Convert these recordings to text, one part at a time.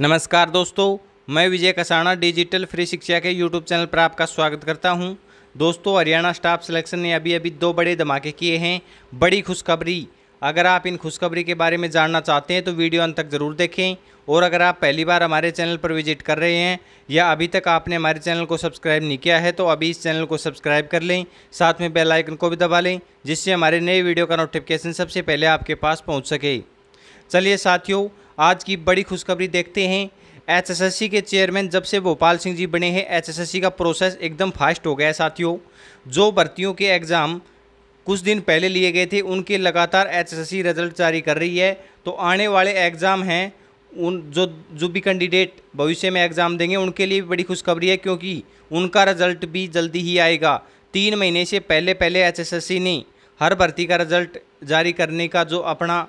नमस्कार दोस्तों मैं विजय कसाणा डिजिटल फ्री शिक्षा के यूट्यूब चैनल पर आपका स्वागत करता हूं दोस्तों हरियाणा स्टाफ सिलेक्शन ने अभी अभी दो बड़े धमाके किए हैं बड़ी खुशखबरी अगर आप इन खुशखबरी के बारे में जानना चाहते हैं तो वीडियो अंत तक ज़रूर देखें और अगर आप पहली बार हमारे चैनल पर विजिट कर रहे हैं या अभी तक आपने हमारे चैनल को सब्सक्राइब नहीं किया है तो अभी इस चैनल को सब्सक्राइब कर लें साथ में बेल आइकन को भी दबा लें जिससे हमारे नए वीडियो का नोटिफिकेशन सबसे पहले आपके पास पहुँच सके चलिए साथियों आज की बड़ी खुशखबरी देखते हैं एचएसएससी के चेयरमैन जब से भोपाल सिंह जी बने हैं एचएसएससी का प्रोसेस एकदम फास्ट हो गया है साथियों जो भर्तियों के एग्ज़ाम कुछ दिन पहले लिए गए थे उनके लगातार एचएसएससी रिजल्ट जारी कर रही है तो आने वाले एग्ज़ाम हैं उन जो जो भी कैंडिडेट भविष्य में एग्ज़ाम देंगे उनके लिए भी बड़ी खुशखबरी है क्योंकि उनका रिजल्ट भी जल्दी ही आएगा तीन महीने से पहले पहले एच ने हर भर्ती का रिजल्ट जारी करने का जो अपना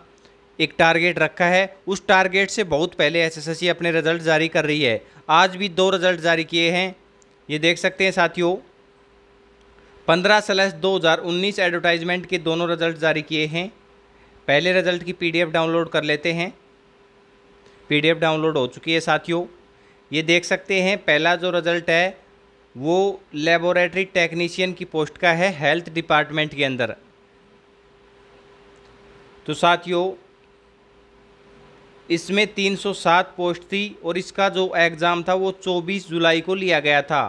एक टारगेट रखा है उस टारगेट से बहुत पहले एसएससी अपने रिजल्ट जारी कर रही है आज भी दो रिजल्ट जारी किए हैं ये देख सकते हैं साथियों पंद्रह सलस दो हज़ार उन्नीस एडवर्टाइजमेंट के दोनों रिजल्ट जारी किए हैं पहले रिजल्ट की पीडीएफ डाउनलोड कर लेते हैं पीडीएफ डाउनलोड हो चुकी है साथियों ये देख सकते हैं पहला जो रिजल्ट है वो लेबोरेटरी टेक्नीशियन की पोस्ट का है हेल्थ डिपार्टमेंट के अंदर तो साथियों इसमें 307 पोस्ट थी और इसका जो एग्ज़ाम था वो 24 जुलाई को लिया गया था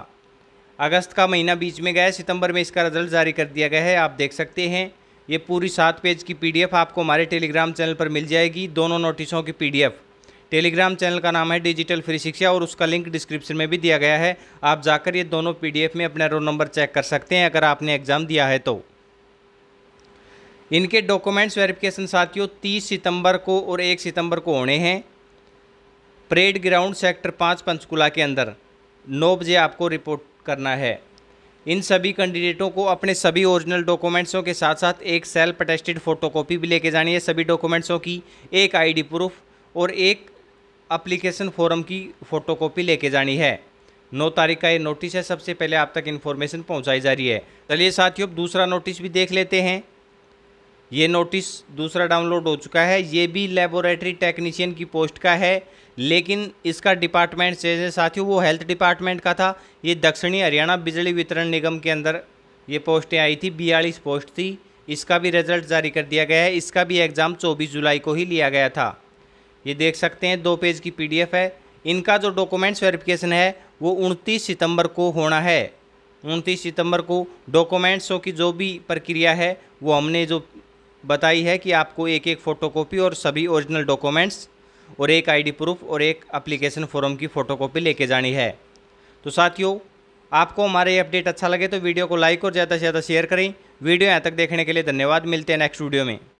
अगस्त का महीना बीच में गया सितंबर में इसका रिजल्ट जारी कर दिया गया है आप देख सकते हैं ये पूरी सात पेज की पीडीएफ आपको हमारे टेलीग्राम चैनल पर मिल जाएगी दोनों नोटिसों की पीडीएफ टेलीग्राम चैनल का नाम है डिजिटल फ्री शिक्षा और उसका लिंक डिस्क्रिप्शन में भी दिया गया है आप जाकर ये दोनों पी में अपना रोल नंबर चेक कर सकते हैं अगर आपने एग्ज़ाम दिया है तो इनके डॉक्यूमेंट्स वेरिफिकेशन साथियों 30 सितंबर को और 1 सितंबर को होने हैं परेड ग्राउंड सेक्टर पाँच पंचकुला के अंदर नौ बजे आपको रिपोर्ट करना है इन सभी कैंडिडेटों को अपने सभी ओरिजिनल डॉक्यूमेंट्सों के साथ साथ एक सेल्फ अटेस्टेड फोटोकॉपी भी लेके जानी है सभी डॉक्यूमेंट्सों की एक आईडी प्रूफ और एक अप्लीकेशन फॉर्म की फ़ोटोकॉपी लेके जानी है नौ तारीख का ये नोटिस है सबसे पहले आप तक इन्फॉर्मेशन पहुँचाई जा रही है चलिए साथियों दूसरा नोटिस भी देख लेते हैं ये नोटिस दूसरा डाउनलोड हो चुका है ये भी लेबोरेटरी टेक्नीशियन की पोस्ट का है लेकिन इसका डिपार्टमेंट जैसे साथियों वो हेल्थ डिपार्टमेंट का था ये दक्षिणी हरियाणा बिजली वितरण निगम के अंदर ये पोस्टें आई थी बयालीस पोस्ट थी इसका भी रिजल्ट जारी कर दिया गया है इसका भी एग्ज़ाम 24 जुलाई को ही लिया गया था ये देख सकते हैं दो पेज की पीडीएफ है इनका जो डॉक्यूमेंट्स वेरिफिकेशन है वो 29 सितंबर को होना है 29 सितंबर को डॉक्यूमेंट्सों की जो भी प्रक्रिया है वो हमने जो बताई है कि आपको एक एक फ़ोटोकॉपी और सभी ओरिजिनल डॉक्यूमेंट्स और एक आईडी प्रूफ और एक अप्लीकेशन फॉर्म की फ़ोटोकॉपी लेके जानी है तो साथियों आपको हमारा ये अपडेट अच्छा लगे तो वीडियो को लाइक और ज़्यादा से ज़्यादा शेयर करें वीडियो यहाँ तक देखने के लिए धन्यवाद मिलते हैं नेक्स्ट वीडियो में